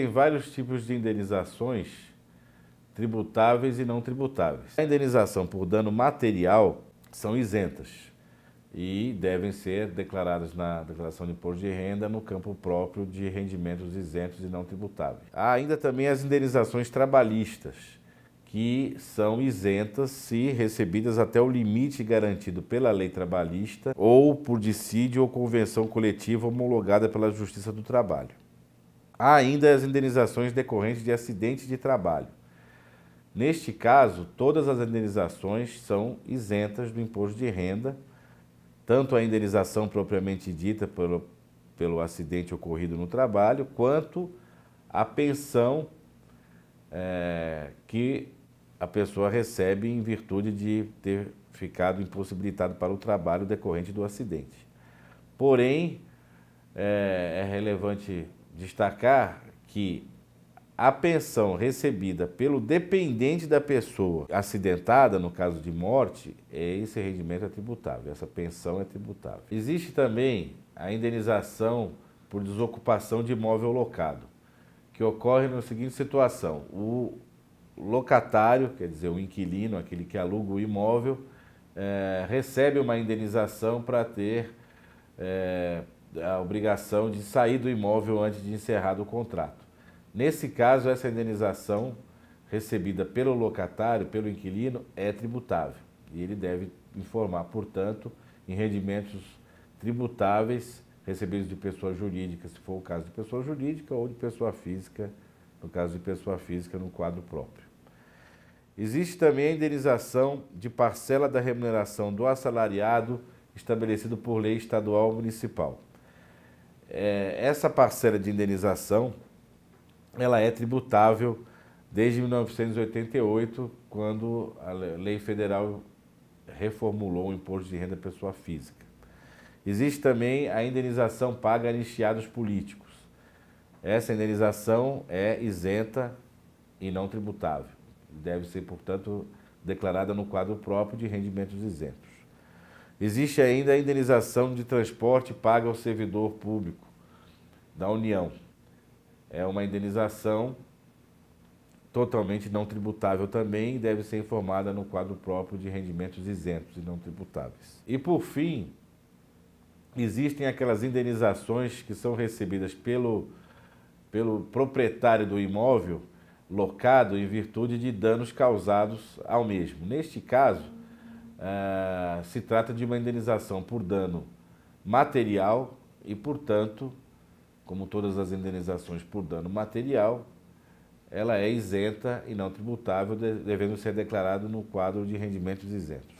existem vários tipos de indenizações tributáveis e não tributáveis. A indenização por dano material são isentas e devem ser declaradas na declaração de imposto de renda no campo próprio de rendimentos isentos e não tributáveis. Há ainda também as indenizações trabalhistas, que são isentas se recebidas até o limite garantido pela lei trabalhista ou por dissídio ou convenção coletiva homologada pela Justiça do Trabalho. Há ainda as indenizações decorrentes de acidentes de trabalho. Neste caso, todas as indenizações são isentas do imposto de renda, tanto a indenização propriamente dita pelo, pelo acidente ocorrido no trabalho, quanto a pensão é, que a pessoa recebe em virtude de ter ficado impossibilitado para o trabalho decorrente do acidente. Porém, é, é relevante destacar que a pensão recebida pelo dependente da pessoa acidentada, no caso de morte, é esse rendimento é tributável, essa pensão é tributável. Existe também a indenização por desocupação de imóvel locado, que ocorre na seguinte situação: o locatário, quer dizer, o inquilino, aquele que aluga o imóvel, é, recebe uma indenização para ter é, a obrigação de sair do imóvel antes de encerrado o contrato. Nesse caso, essa indenização recebida pelo locatário, pelo inquilino, é tributável e ele deve informar, portanto, em rendimentos tributáveis recebidos de pessoa jurídica, se for o caso de pessoa jurídica, ou de pessoa física, no caso de pessoa física, no quadro próprio. Existe também a indenização de parcela da remuneração do assalariado estabelecido por lei estadual ou municipal é, essa parcela de indenização ela é tributável desde 1988, quando a lei federal reformulou o imposto de renda pessoa física. Existe também a indenização paga a iniciados políticos. Essa indenização é isenta e não tributável. Deve ser, portanto, declarada no quadro próprio de rendimentos isentos. Existe ainda a indenização de transporte paga ao servidor público da União. É uma indenização totalmente não tributável também e deve ser informada no quadro próprio de rendimentos isentos e não tributáveis. E por fim, existem aquelas indenizações que são recebidas pelo, pelo proprietário do imóvel locado em virtude de danos causados ao mesmo. Neste caso, uh, se trata de uma indenização por dano material e, portanto, como todas as indenizações por dano material, ela é isenta e não tributável, devendo ser declarado no quadro de rendimentos isentos.